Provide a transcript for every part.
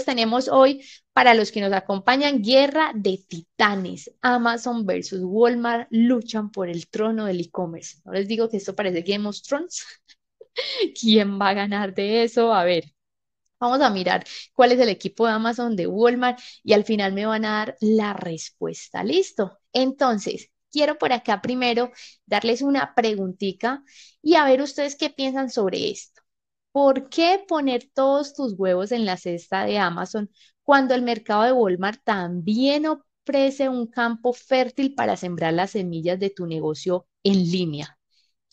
tenemos hoy, para los que nos acompañan, Guerra de Titanes. Amazon versus Walmart luchan por el trono del e-commerce. No les digo que esto parece Game of Thrones. ¿Quién va a ganar de eso? A ver. Vamos a mirar cuál es el equipo de Amazon, de Walmart y al final me van a dar la respuesta. Listo. Entonces, quiero por acá primero darles una preguntita y a ver ustedes qué piensan sobre esto. ¿Por qué poner todos tus huevos en la cesta de Amazon cuando el mercado de Walmart también ofrece un campo fértil para sembrar las semillas de tu negocio en línea?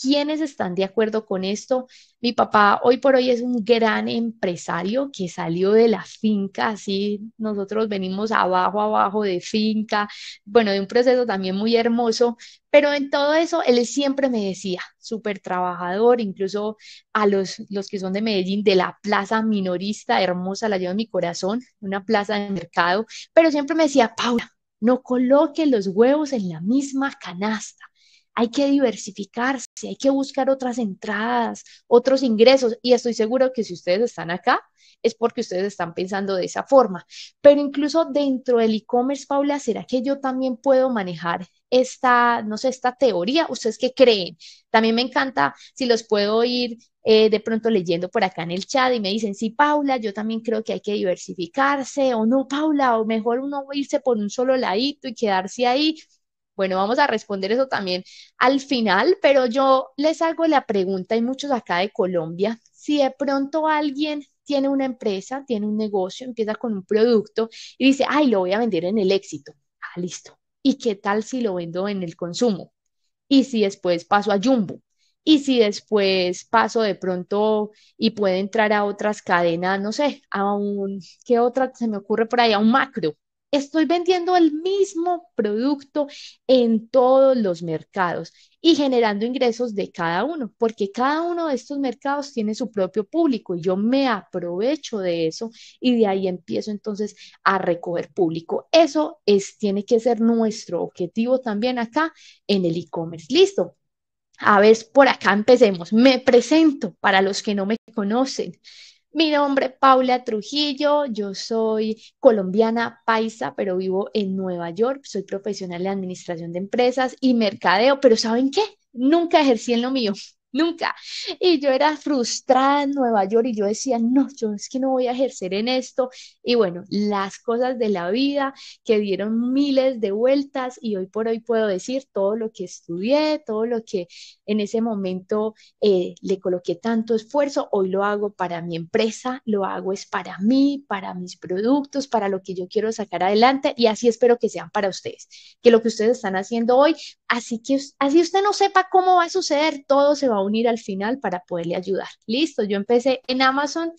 ¿Quiénes están de acuerdo con esto? Mi papá hoy por hoy es un gran empresario que salió de la finca, así nosotros venimos abajo, abajo de finca, bueno, de un proceso también muy hermoso, pero en todo eso él siempre me decía, súper trabajador, incluso a los, los que son de Medellín, de la plaza minorista hermosa, la llevo en mi corazón, una plaza de mercado, pero siempre me decía, Paula, no coloque los huevos en la misma canasta hay que diversificarse, hay que buscar otras entradas, otros ingresos. Y estoy seguro que si ustedes están acá es porque ustedes están pensando de esa forma. Pero incluso dentro del e-commerce, Paula, ¿será que yo también puedo manejar esta, no sé, esta teoría? ¿Ustedes qué creen? También me encanta si los puedo ir eh, de pronto leyendo por acá en el chat y me dicen, sí, Paula, yo también creo que hay que diversificarse o no, Paula, o mejor uno irse por un solo ladito y quedarse ahí. Bueno, vamos a responder eso también al final, pero yo les hago la pregunta, hay muchos acá de Colombia, si de pronto alguien tiene una empresa, tiene un negocio, empieza con un producto y dice, ay, lo voy a vender en el éxito. Ah, listo. ¿Y qué tal si lo vendo en el consumo? ¿Y si después paso a Jumbo? Y si después paso de pronto y puedo entrar a otras cadenas, no sé, a un, ¿qué otra se me ocurre por ahí? A un macro, estoy vendiendo el mismo producto en todos los mercados y generando ingresos de cada uno, porque cada uno de estos mercados tiene su propio público y yo me aprovecho de eso y de ahí empiezo entonces a recoger público. Eso es, tiene que ser nuestro objetivo también acá en el e-commerce. Listo. A ver, por acá empecemos. Me presento para los que no me conocen. Mi nombre es Paula Trujillo, yo soy colombiana paisa, pero vivo en Nueva York, soy profesional de administración de empresas y mercadeo, pero ¿saben qué? Nunca ejercí en lo mío nunca. Y yo era frustrada en Nueva York y yo decía, no, yo es que no voy a ejercer en esto. Y bueno, las cosas de la vida que dieron miles de vueltas y hoy por hoy puedo decir todo lo que estudié, todo lo que en ese momento eh, le coloqué tanto esfuerzo, hoy lo hago para mi empresa, lo hago es para mí, para mis productos, para lo que yo quiero sacar adelante y así espero que sean para ustedes, que lo que ustedes están haciendo hoy, así que así usted no sepa cómo va a suceder, todo se va unir al final para poderle ayudar. Listo, yo empecé en Amazon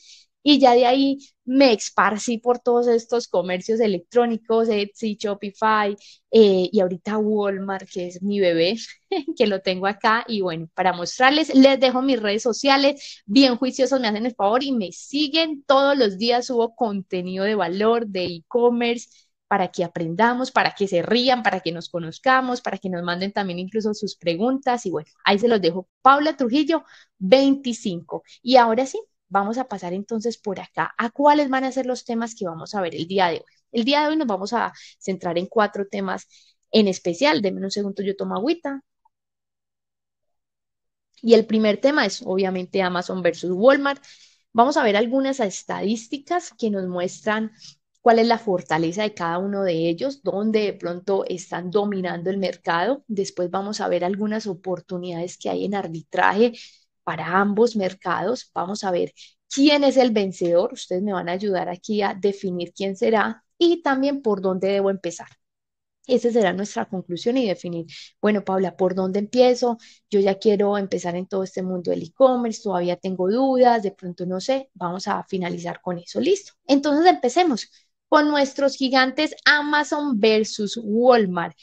y ya de ahí me esparcí por todos estos comercios electrónicos, Etsy, Shopify eh, y ahorita Walmart, que es mi bebé, que lo tengo acá. Y bueno, para mostrarles, les dejo mis redes sociales, bien juiciosos me hacen el favor y me siguen todos los días, subo contenido de valor, de e-commerce para que aprendamos, para que se rían, para que nos conozcamos, para que nos manden también incluso sus preguntas. Y bueno, ahí se los dejo. Paula Trujillo, 25. Y ahora sí, vamos a pasar entonces por acá a cuáles van a ser los temas que vamos a ver el día de hoy. El día de hoy nos vamos a centrar en cuatro temas en especial. Denme un segundo, yo tomo agüita. Y el primer tema es obviamente Amazon versus Walmart. Vamos a ver algunas estadísticas que nos muestran cuál es la fortaleza de cada uno de ellos, dónde de pronto están dominando el mercado. Después vamos a ver algunas oportunidades que hay en arbitraje para ambos mercados. Vamos a ver quién es el vencedor. Ustedes me van a ayudar aquí a definir quién será y también por dónde debo empezar. Esa será nuestra conclusión y definir, bueno, Paula, ¿por dónde empiezo? Yo ya quiero empezar en todo este mundo del e-commerce, todavía tengo dudas, de pronto no sé, vamos a finalizar con eso, listo. Entonces empecemos con nuestros gigantes Amazon versus Walmart.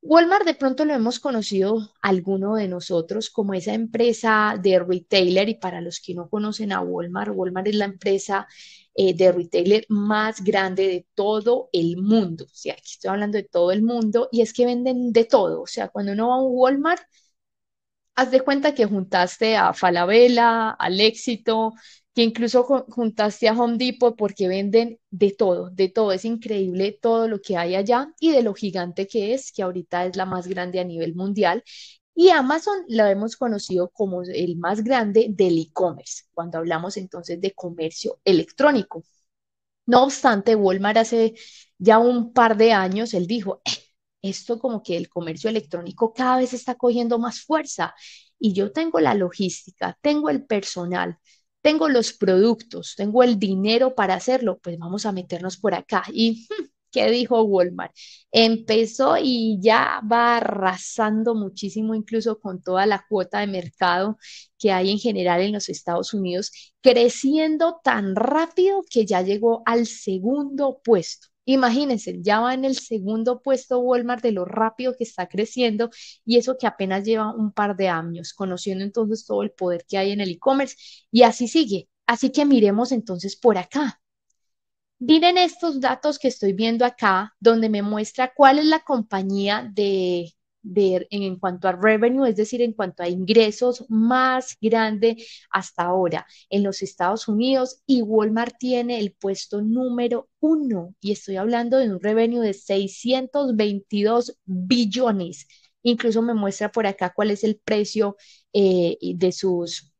Walmart de pronto lo hemos conocido alguno de nosotros como esa empresa de retailer y para los que no conocen a Walmart, Walmart es la empresa eh, de retailer más grande de todo el mundo. O sea, aquí estoy hablando de todo el mundo y es que venden de todo. O sea, cuando uno va a un Walmart, haz de cuenta que juntaste a Falabella, al Éxito, que incluso juntaste a Home Depot porque venden de todo, de todo. Es increíble todo lo que hay allá y de lo gigante que es, que ahorita es la más grande a nivel mundial. Y Amazon la hemos conocido como el más grande del e-commerce, cuando hablamos entonces de comercio electrónico. No obstante, Walmart hace ya un par de años, él dijo, eh, esto como que el comercio electrónico cada vez está cogiendo más fuerza y yo tengo la logística, tengo el personal, tengo los productos, tengo el dinero para hacerlo, pues vamos a meternos por acá. Y hmm, ¿Qué dijo Walmart? Empezó y ya va arrasando muchísimo, incluso con toda la cuota de mercado que hay en general en los Estados Unidos, creciendo tan rápido que ya llegó al segundo puesto. Imagínense, ya va en el segundo puesto Walmart de lo rápido que está creciendo y eso que apenas lleva un par de años, conociendo entonces todo el poder que hay en el e-commerce y así sigue. Así que miremos entonces por acá. Miren estos datos que estoy viendo acá, donde me muestra cuál es la compañía de en cuanto a revenue, es decir, en cuanto a ingresos más grande hasta ahora en los Estados Unidos y Walmart tiene el puesto número uno y estoy hablando de un revenue de 622 billones. Incluso me muestra por acá cuál es el precio eh, de sus,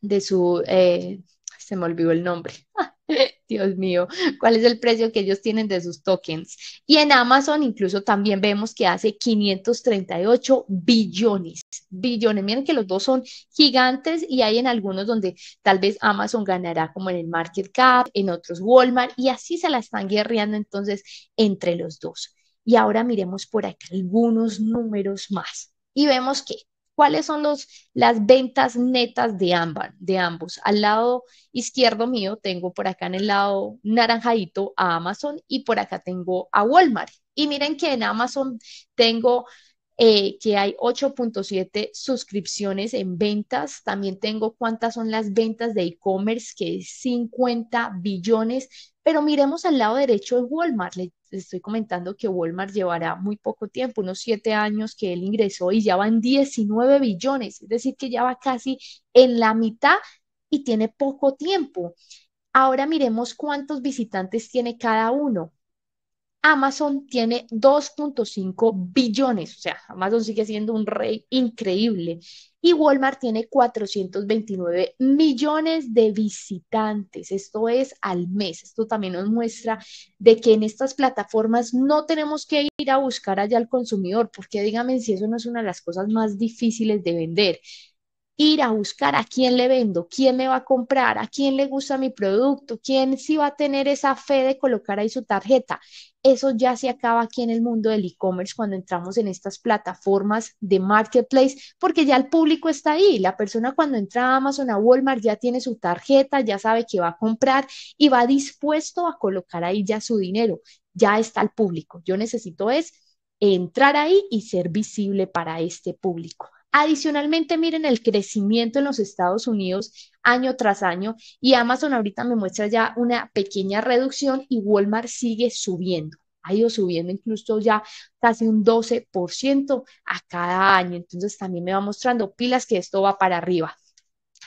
de su, eh, se me olvidó el nombre. Dios mío, ¿cuál es el precio que ellos tienen de sus tokens? Y en Amazon incluso también vemos que hace 538 billones, billones. Miren que los dos son gigantes y hay en algunos donde tal vez Amazon ganará como en el market cap, en otros Walmart y así se la están guerreando entonces entre los dos. Y ahora miremos por acá algunos números más y vemos que cuáles son los, las ventas netas de, de ambos. Al lado izquierdo mío tengo por acá en el lado naranjadito a Amazon y por acá tengo a Walmart. Y miren que en Amazon tengo eh, que hay 8.7 suscripciones en ventas. También tengo cuántas son las ventas de e-commerce, que es 50 billones. Pero miremos al lado derecho de Walmart les estoy comentando que Walmart llevará muy poco tiempo, unos siete años que él ingresó y ya van 19 billones, es decir, que ya va casi en la mitad y tiene poco tiempo. Ahora miremos cuántos visitantes tiene cada uno. Amazon tiene 2.5 billones, o sea, Amazon sigue siendo un rey increíble. Y Walmart tiene 429 millones de visitantes, esto es al mes. Esto también nos muestra de que en estas plataformas no tenemos que ir a buscar allá al consumidor, porque díganme si eso no es una de las cosas más difíciles de vender ir a buscar a quién le vendo, quién me va a comprar, a quién le gusta mi producto, quién sí va a tener esa fe de colocar ahí su tarjeta. Eso ya se acaba aquí en el mundo del e-commerce cuando entramos en estas plataformas de marketplace, porque ya el público está ahí. La persona cuando entra a Amazon, a Walmart, ya tiene su tarjeta, ya sabe que va a comprar y va dispuesto a colocar ahí ya su dinero. Ya está el público. Yo necesito es entrar ahí y ser visible para este público. Adicionalmente, miren el crecimiento en los Estados Unidos año tras año y Amazon ahorita me muestra ya una pequeña reducción y Walmart sigue subiendo. Ha ido subiendo incluso ya casi un 12% a cada año. Entonces también me va mostrando pilas que esto va para arriba.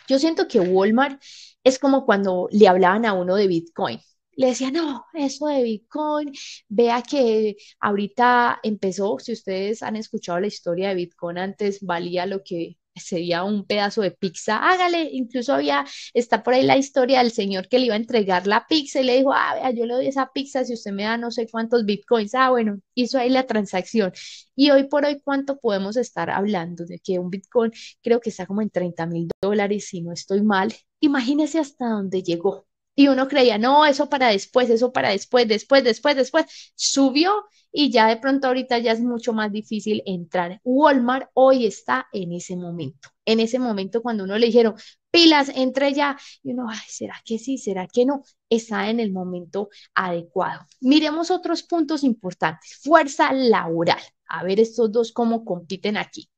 Yo siento que Walmart es como cuando le hablaban a uno de Bitcoin le decía, no, eso de Bitcoin, vea que ahorita empezó, si ustedes han escuchado la historia de Bitcoin antes, valía lo que sería un pedazo de pizza, hágale, incluso había, está por ahí la historia del señor que le iba a entregar la pizza y le dijo, ah, vea, yo le doy esa pizza si usted me da no sé cuántos bitcoins, ah, bueno, hizo ahí la transacción. Y hoy por hoy, ¿cuánto podemos estar hablando de que un bitcoin creo que está como en 30 mil dólares, si no estoy mal? Imagínese hasta dónde llegó. Y uno creía, no, eso para después, eso para después, después, después, después. Subió y ya de pronto ahorita ya es mucho más difícil entrar. Walmart hoy está en ese momento, en ese momento cuando uno le dijeron, pilas, entre ya, y uno, ay, ¿será que sí? ¿Será que no? Está en el momento adecuado. Miremos otros puntos importantes. Fuerza laboral. A ver estos dos cómo compiten aquí.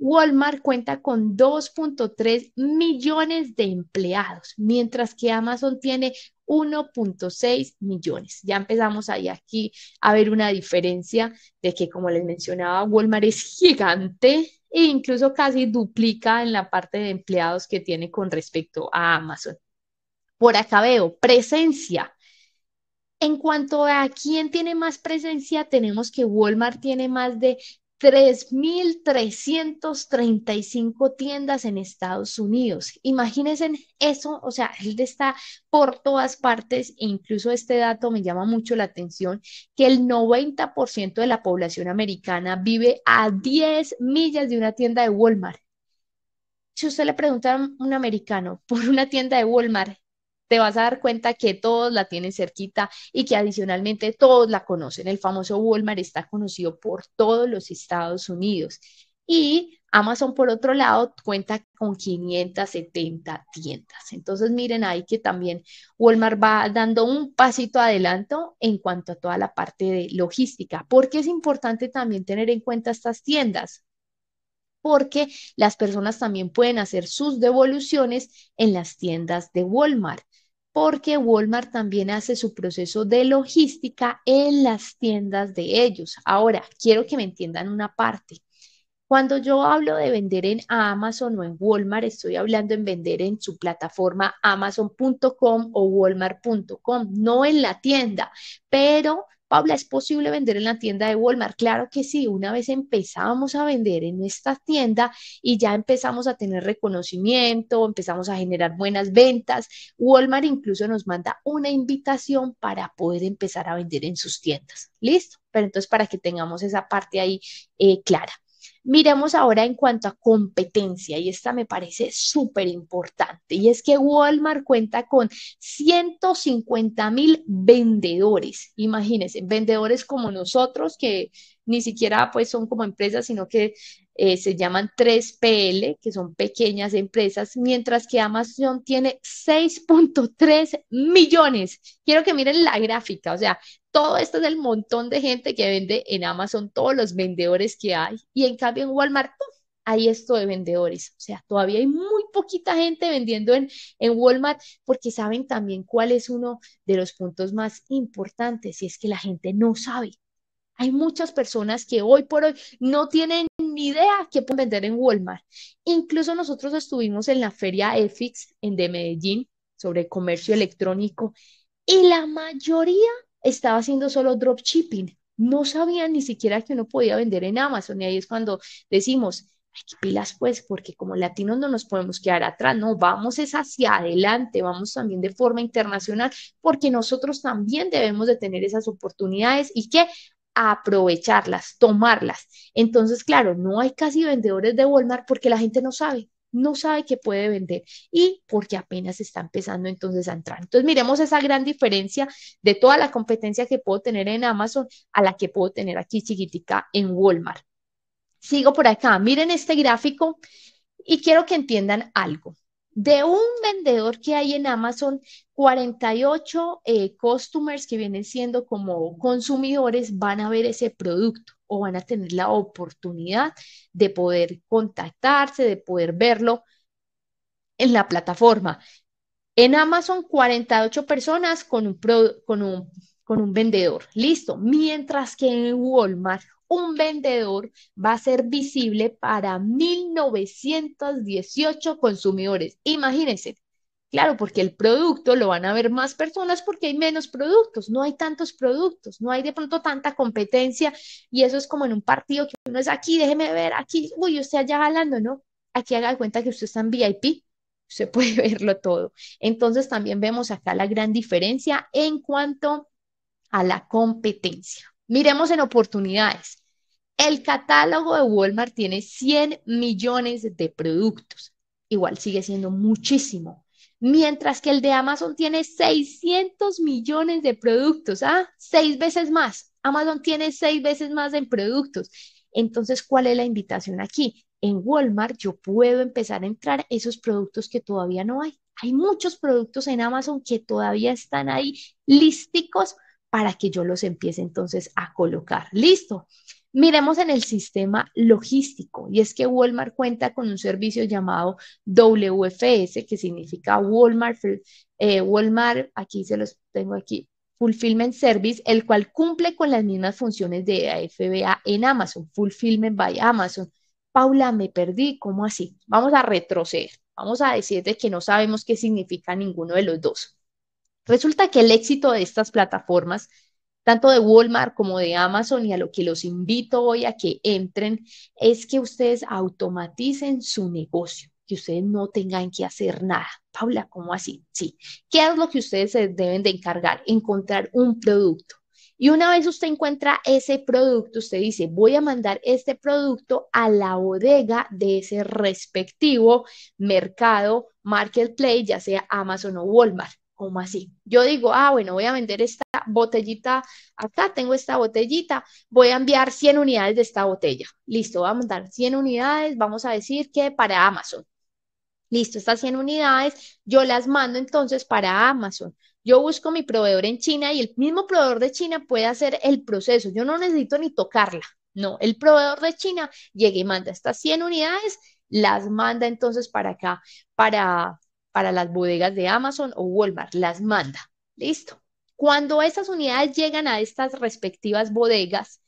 Walmart cuenta con 2.3 millones de empleados, mientras que Amazon tiene 1.6 millones. Ya empezamos ahí aquí a ver una diferencia de que, como les mencionaba, Walmart es gigante e incluso casi duplica en la parte de empleados que tiene con respecto a Amazon. Por acá veo presencia. En cuanto a quién tiene más presencia, tenemos que Walmart tiene más de 3.335 tiendas en Estados Unidos. Imagínense eso, o sea, él está por todas partes e incluso este dato me llama mucho la atención, que el 90% de la población americana vive a 10 millas de una tienda de Walmart. Si usted le pregunta a un americano por una tienda de Walmart, te vas a dar cuenta que todos la tienen cerquita y que adicionalmente todos la conocen. El famoso Walmart está conocido por todos los Estados Unidos. Y Amazon, por otro lado, cuenta con 570 tiendas. Entonces, miren ahí que también Walmart va dando un pasito adelanto en cuanto a toda la parte de logística, porque es importante también tener en cuenta estas tiendas porque las personas también pueden hacer sus devoluciones en las tiendas de Walmart porque Walmart también hace su proceso de logística en las tiendas de ellos. Ahora, quiero que me entiendan una parte. Cuando yo hablo de vender en Amazon o en Walmart, estoy hablando en vender en su plataforma amazon.com o walmart.com, no en la tienda, pero Paula, ¿es posible vender en la tienda de Walmart? Claro que sí, una vez empezamos a vender en nuestra tienda y ya empezamos a tener reconocimiento, empezamos a generar buenas ventas, Walmart incluso nos manda una invitación para poder empezar a vender en sus tiendas. ¿Listo? Pero entonces para que tengamos esa parte ahí eh, clara. Miremos ahora en cuanto a competencia, y esta me parece súper importante, y es que Walmart cuenta con 150 mil vendedores, imagínense, vendedores como nosotros que ni siquiera pues son como empresas, sino que eh, se llaman 3PL, que son pequeñas empresas, mientras que Amazon tiene 6.3 millones. Quiero que miren la gráfica, o sea, todo esto es el montón de gente que vende en Amazon, todos los vendedores que hay, y en cambio en Walmart, hay esto de vendedores. O sea, todavía hay muy poquita gente vendiendo en, en, Walmart porque saben también cuál es uno de los puntos más importantes y es que la gente no sabe. Hay muchas personas que hoy por hoy no tienen ni idea qué pueden vender en Walmart. Incluso nosotros estuvimos en la feria EFIX en de Medellín sobre comercio electrónico y la mayoría estaba haciendo solo dropshipping. No sabían ni siquiera que uno podía vender en Amazon y ahí es cuando decimos, Ay, pilas pues, porque como latinos no nos podemos quedar atrás, no, vamos es hacia adelante, vamos también de forma internacional, porque nosotros también debemos de tener esas oportunidades y que aprovecharlas, tomarlas. Entonces, claro, no hay casi vendedores de Walmart porque la gente no sabe, no sabe que puede vender y porque apenas está empezando entonces a entrar. Entonces, miremos esa gran diferencia de toda la competencia que puedo tener en Amazon a la que puedo tener aquí chiquitica en Walmart. Sigo por acá, miren este gráfico y quiero que entiendan algo de un vendedor que hay en Amazon, 48 eh, customers que vienen siendo como consumidores van a ver ese producto o van a tener la oportunidad de poder contactarse, de poder verlo en la plataforma. En Amazon, 48 personas con un, con un, con un vendedor. Listo. Mientras que en Walmart un vendedor va a ser visible para 1918 consumidores. Imagínense. Claro, porque el producto lo van a ver más personas porque hay menos productos, no hay tantos productos, no hay de pronto tanta competencia y eso es como en un partido que uno es aquí, déjeme ver, aquí, uy, usted allá jalando, ¿no? Aquí haga cuenta que usted está en VIP, usted puede verlo todo. Entonces también vemos acá la gran diferencia en cuanto a la competencia. Miremos en oportunidades. El catálogo de Walmart tiene 100 millones de productos. Igual sigue siendo muchísimo. Mientras que el de Amazon tiene 600 millones de productos. ¿Ah? Seis veces más. Amazon tiene seis veces más en productos. Entonces, ¿cuál es la invitación aquí? En Walmart yo puedo empezar a entrar esos productos que todavía no hay. Hay muchos productos en Amazon que todavía están ahí listicos para que yo los empiece entonces a colocar. Listo. Miremos en el sistema logístico, y es que Walmart cuenta con un servicio llamado WFS, que significa Walmart, eh, Walmart, aquí se los tengo aquí, Fulfillment Service, el cual cumple con las mismas funciones de AFBA en Amazon, Fulfillment by Amazon. Paula, me perdí, ¿cómo así? Vamos a retroceder, vamos a decirte que no sabemos qué significa ninguno de los dos. Resulta que el éxito de estas plataformas tanto de Walmart como de Amazon y a lo que los invito hoy a que entren es que ustedes automaticen su negocio, que ustedes no tengan que hacer nada. Paula, ¿cómo así? Sí. ¿Qué es lo que ustedes se deben de encargar? Encontrar un producto. Y una vez usted encuentra ese producto, usted dice, voy a mandar este producto a la bodega de ese respectivo mercado, marketplace, ya sea Amazon o Walmart. ¿Cómo así? Yo digo, ah, bueno, voy a vender esta botellita acá, tengo esta botellita, voy a enviar 100 unidades de esta botella. Listo, voy a mandar 100 unidades, vamos a decir que para Amazon. Listo, estas 100 unidades yo las mando entonces para Amazon. Yo busco mi proveedor en China y el mismo proveedor de China puede hacer el proceso. Yo no necesito ni tocarla. No, el proveedor de China llega y manda estas 100 unidades, las manda entonces para acá, para, para las bodegas de Amazon o Walmart, las manda. Listo. Cuando esas unidades llegan a estas respectivas bodegas,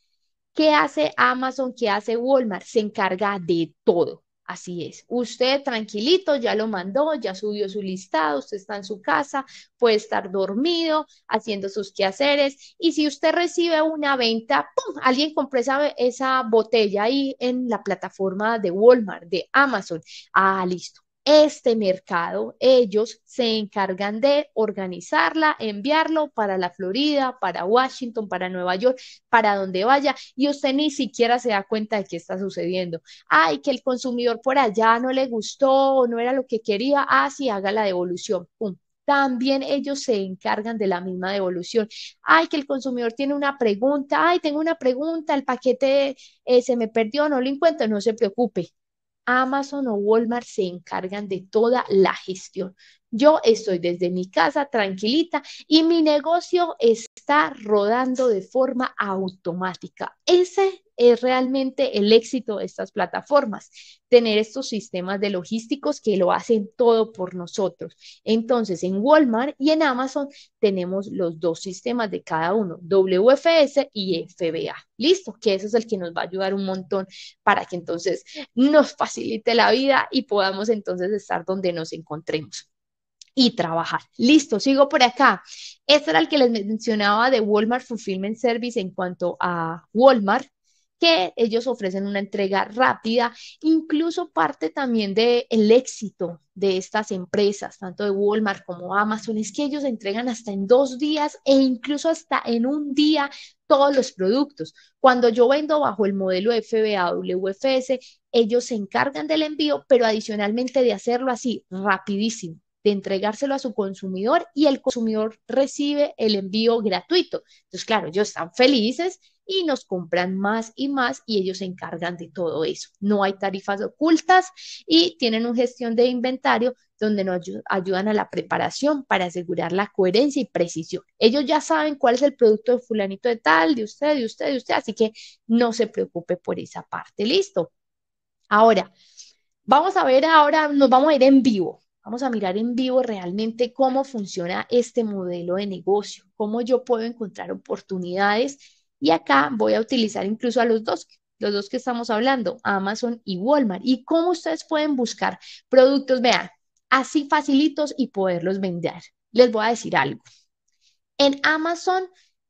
¿qué hace Amazon? ¿Qué hace Walmart? Se encarga de todo. Así es. Usted tranquilito, ya lo mandó, ya subió su listado, usted está en su casa, puede estar dormido, haciendo sus quehaceres. Y si usted recibe una venta, ¡pum! Alguien compró esa, esa botella ahí en la plataforma de Walmart, de Amazon. Ah, listo este mercado, ellos se encargan de organizarla, enviarlo para la Florida, para Washington, para Nueva York, para donde vaya, y usted ni siquiera se da cuenta de qué está sucediendo. Ay, que el consumidor por allá no le gustó no era lo que quería, ah, haga la devolución. también ellos se encargan de la misma devolución. Ay, que el consumidor tiene una pregunta, ay, tengo una pregunta, el paquete eh, se me perdió, no lo encuentro, no se preocupe. Amazon o Walmart se encargan de toda la gestión. Yo estoy desde mi casa tranquilita y mi negocio está rodando de forma automática. Ese es realmente el éxito de estas plataformas, tener estos sistemas de logísticos que lo hacen todo por nosotros. Entonces, en Walmart y en Amazon tenemos los dos sistemas de cada uno, WFS y FBA. Listo, que eso es el que nos va a ayudar un montón para que entonces nos facilite la vida y podamos entonces estar donde nos encontremos y trabajar. Listo, sigo por acá. Este era el que les mencionaba de Walmart Fulfillment Service en cuanto a Walmart, que ellos ofrecen una entrega rápida, incluso parte también del el éxito de estas empresas, tanto de Walmart como Amazon, es que ellos entregan hasta en dos días e incluso hasta en un día todos los productos. Cuando yo vendo bajo el modelo FBA WFS, ellos se encargan del envío, pero adicionalmente de hacerlo así, rapidísimo de entregárselo a su consumidor y el consumidor recibe el envío gratuito. Entonces, claro, ellos están felices y nos compran más y más y ellos se encargan de todo eso. No hay tarifas ocultas y tienen una gestión de inventario donde nos ayudan a la preparación para asegurar la coherencia y precisión. Ellos ya saben cuál es el producto de fulanito de tal, de usted, de usted, de usted, así que no se preocupe por esa parte. Listo. Ahora, vamos a ver ahora, nos vamos a ir en vivo. Vamos a mirar en vivo realmente cómo funciona este modelo de negocio, cómo yo puedo encontrar oportunidades. Y acá voy a utilizar incluso a los dos, los dos que estamos hablando, Amazon y Walmart. Y cómo ustedes pueden buscar productos, vean, así facilitos y poderlos vender. Les voy a decir algo. En Amazon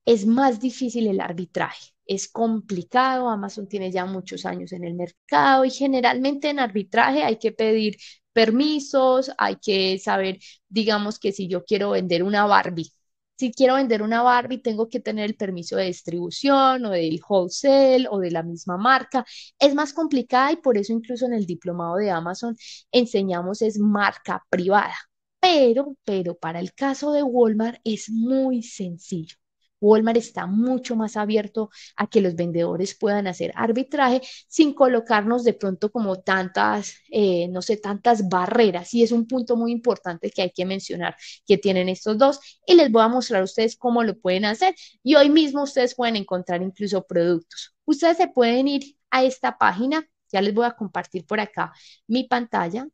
es más difícil el arbitraje, es complicado, Amazon tiene ya muchos años en el mercado y generalmente en arbitraje hay que pedir permisos, hay que saber, digamos que si yo quiero vender una Barbie, si quiero vender una Barbie, tengo que tener el permiso de distribución o del wholesale o de la misma marca. Es más complicada y por eso incluso en el diplomado de Amazon enseñamos es marca privada. Pero, pero para el caso de Walmart es muy sencillo. Walmart está mucho más abierto a que los vendedores puedan hacer arbitraje sin colocarnos de pronto como tantas, eh, no sé, tantas barreras. Y es un punto muy importante que hay que mencionar que tienen estos dos. Y les voy a mostrar a ustedes cómo lo pueden hacer. Y hoy mismo ustedes pueden encontrar incluso productos. Ustedes se pueden ir a esta página. Ya les voy a compartir por acá mi pantalla.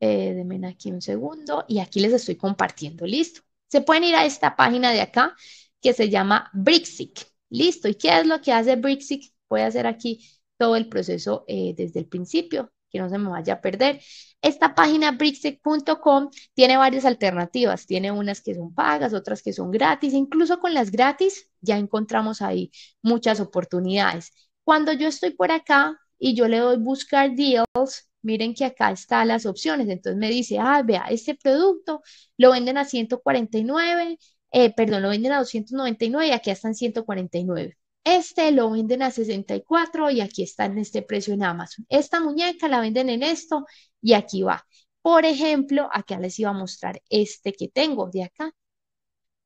Eh, aquí un segundo y aquí les estoy compartiendo, listo. Se pueden ir a esta página de acá que se llama Brixic. Listo. ¿Y qué es lo que hace Brixic? Voy a hacer aquí todo el proceso eh, desde el principio, que no se me vaya a perder. Esta página brixic.com tiene varias alternativas, tiene unas que son pagas, otras que son gratis, incluso con las gratis ya encontramos ahí muchas oportunidades. Cuando yo estoy por acá y yo le doy buscar deals, miren que acá están las opciones. Entonces me dice, ah, vea, este producto lo venden a 149, eh, perdón, lo venden a 299 y aquí están 149. Este lo venden a 64 y aquí está en este precio en Amazon. Esta muñeca la venden en esto y aquí va. Por ejemplo, acá les iba a mostrar este que tengo de acá,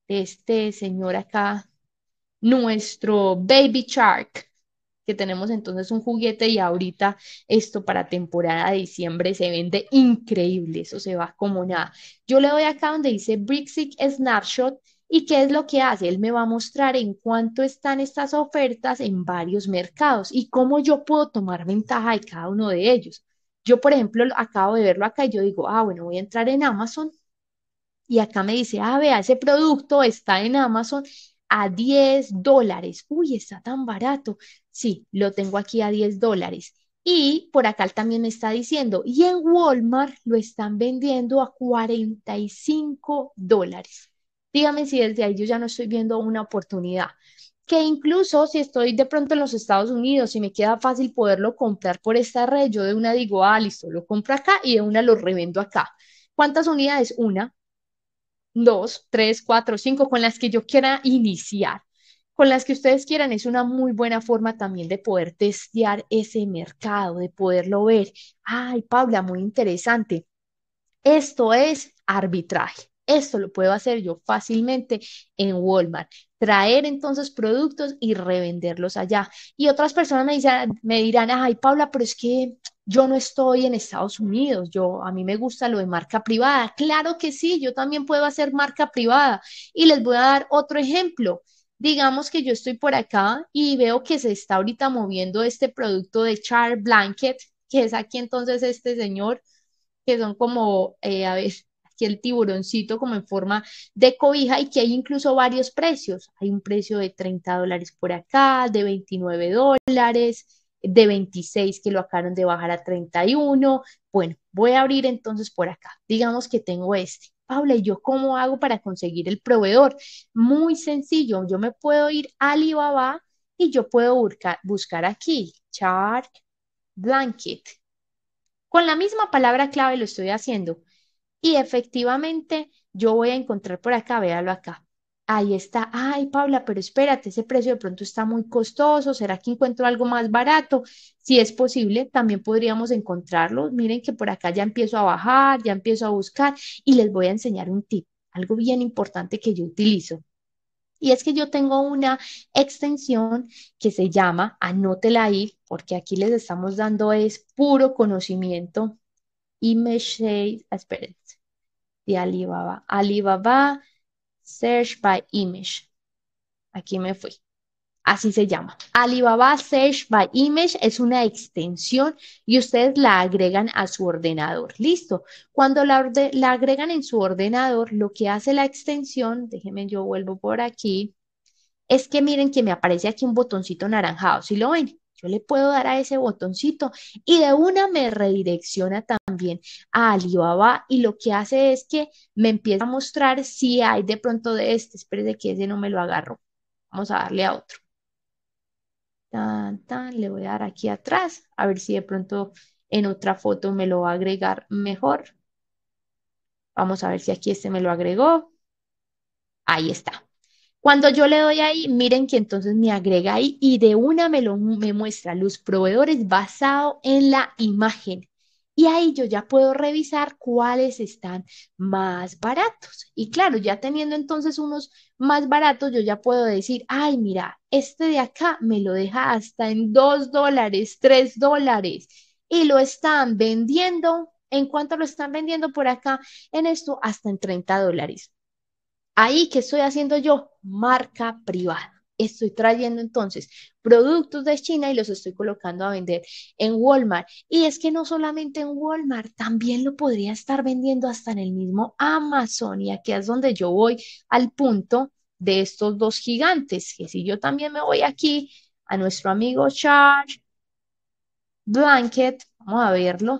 este señor acá, nuestro Baby Shark que tenemos entonces un juguete y ahorita esto para temporada de diciembre se vende increíble, eso se va como nada. Yo le doy acá donde dice Brixic Snapshot ¿Y qué es lo que hace? Él me va a mostrar en cuánto están estas ofertas en varios mercados y cómo yo puedo tomar ventaja de cada uno de ellos. Yo, por ejemplo, acabo de verlo acá y yo digo, ah, bueno, voy a entrar en Amazon. Y acá me dice, ah, vea, ese producto está en Amazon a 10 dólares. Uy, está tan barato. Sí, lo tengo aquí a 10 dólares. Y por acá también me está diciendo, y en Walmart lo están vendiendo a 45 dólares. Dígame si desde ahí yo ya no estoy viendo una oportunidad. Que incluso si estoy de pronto en los Estados Unidos y me queda fácil poderlo comprar por esta red, yo de una digo, ah, listo, lo compro acá y de una lo revendo acá. ¿Cuántas unidades? Una, dos, tres, cuatro, cinco, con las que yo quiera iniciar con las que ustedes quieran. Es una muy buena forma también de poder testear ese mercado, de poderlo ver. Ay, Paula, muy interesante. Esto es arbitraje. Esto lo puedo hacer yo fácilmente en Walmart. Traer entonces productos y revenderlos allá. Y otras personas me, me dirán, ay, Paula, pero es que yo no estoy en Estados Unidos, yo a mí me gusta lo de marca privada. Claro que sí, yo también puedo hacer marca privada. Y les voy a dar otro ejemplo digamos que yo estoy por acá y veo que se está ahorita moviendo este producto de Char Blanket, que es aquí entonces este señor, que son como, eh, a ver, aquí el tiburoncito como en forma de cobija y que hay incluso varios precios. Hay un precio de 30 dólares por acá, de 29 dólares, de 26 que lo acabaron de bajar a 31. Bueno, voy a abrir entonces por acá. Digamos que tengo este. Paula, ¿y yo cómo hago para conseguir el proveedor? Muy sencillo, yo me puedo ir a Alibaba y yo puedo buscar, buscar aquí, Shark Blanket. Con la misma palabra clave lo estoy haciendo. Y efectivamente, yo voy a encontrar por acá, véalo acá, ahí está, ay Paula, pero espérate, ese precio de pronto está muy costoso, ¿será que encuentro algo más barato? Si es posible, también podríamos encontrarlo. Miren que por acá ya empiezo a bajar, ya empiezo a buscar y les voy a enseñar un tip, algo bien importante que yo utilizo. Y es que yo tengo una extensión que se llama, anótela ahí, porque aquí les estamos dando es puro conocimiento. Image Shade, espérense, de Alibaba. Alibaba Search by Image. Aquí me fui. Así se llama. Alibaba Search by Image es una extensión y ustedes la agregan a su ordenador. Listo. Cuando la, agregan en su ordenador, lo que hace la extensión, déjenme yo vuelvo por aquí, es que miren que me aparece aquí un botoncito naranjado. Si lo ven? Yo le puedo dar a ese botoncito y de una me redirecciona también a Alibaba y lo que hace es que me empieza a mostrar si hay de pronto de este, de que ese no me lo agarro. Vamos a darle a otro. Tan, tan, le voy a dar aquí atrás, a ver si de pronto en otra foto me lo va a agregar mejor. Vamos a ver si aquí este me lo agregó. Ahí está. Cuando yo le doy ahí, miren que entonces me agrega ahí y de una me, lo, me muestra los proveedores basado en la imagen. Y ahí yo ya puedo revisar cuáles están más baratos. Y claro, ya teniendo entonces unos más baratos, yo ya puedo decir, ay, mira, este de acá me lo deja hasta en 2 dólares, 3 dólares. Y lo están vendiendo, ¿en cuánto lo están vendiendo por acá? En esto, hasta en 30 dólares. Ahí que estoy haciendo yo marca privada. Estoy trayendo entonces productos de China y los estoy colocando a vender en Walmart. Y es que no solamente en Walmart, también lo podría estar vendiendo hasta en el mismo Amazon. Y aquí es donde yo voy al punto de estos dos gigantes, que si yo también me voy aquí a nuestro amigo Charge Blanket, vamos a verlo,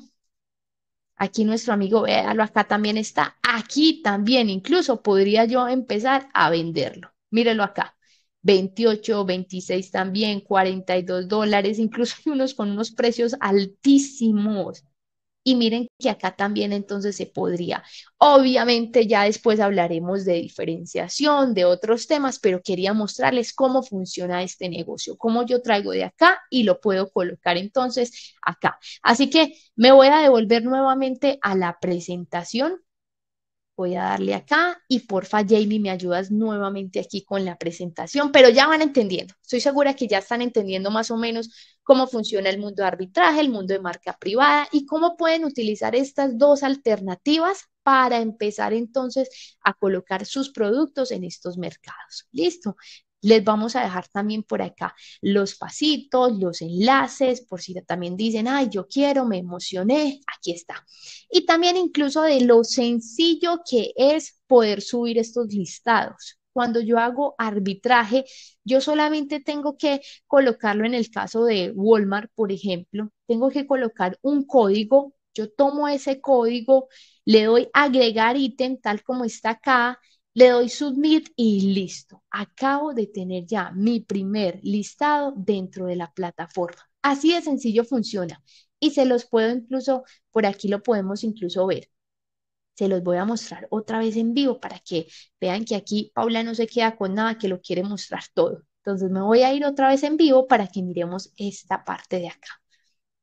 Aquí nuestro amigo, véalo, acá también está. Aquí también, incluso podría yo empezar a venderlo. Mírelo acá. 28, 26 también, 42 dólares, incluso hay unos con unos precios altísimos. Y miren que acá también entonces se podría. Obviamente ya después hablaremos de diferenciación, de otros temas, pero quería mostrarles cómo funciona este negocio, cómo yo traigo de acá y lo puedo colocar entonces acá. Así que me voy a devolver nuevamente a la presentación voy a darle acá y porfa Jamie me ayudas nuevamente aquí con la presentación, pero ya van entendiendo, estoy segura que ya están entendiendo más o menos cómo funciona el mundo de arbitraje, el mundo de marca privada y cómo pueden utilizar estas dos alternativas para empezar entonces a colocar sus productos en estos mercados. Listo. Les vamos a dejar también por acá los pasitos, los enlaces, por si también dicen, ay, yo quiero, me emocioné, aquí está. Y también incluso de lo sencillo que es poder subir estos listados cuando yo hago arbitraje, yo solamente tengo que colocarlo en el caso de Walmart, por ejemplo, tengo que colocar un código, yo tomo ese código, le doy agregar ítem tal como está acá, le doy submit y listo. Acabo de tener ya mi primer listado dentro de la plataforma. Así de sencillo funciona. Y se los puedo incluso, por aquí lo podemos incluso ver. Se los voy a mostrar otra vez en vivo para que vean que aquí Paula no se queda con nada, que lo quiere mostrar todo. Entonces me voy a ir otra vez en vivo para que miremos esta parte de acá.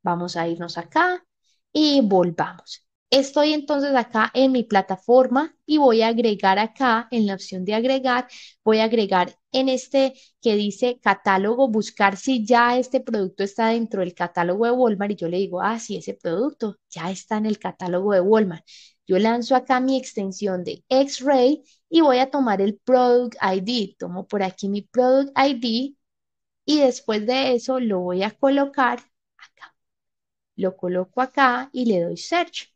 Vamos a irnos acá y volvamos. Estoy entonces acá en mi plataforma y voy a agregar acá, en la opción de agregar, voy a agregar en este que dice catálogo, buscar si ya este producto está dentro del catálogo de Walmart y yo le digo, ah, sí, ese producto ya está en el catálogo de Walmart. Yo lanzo acá mi extensión de X-Ray y voy a tomar el Product ID. Tomo por aquí mi Product ID y después de eso lo voy a colocar acá. Lo coloco acá y le doy Search.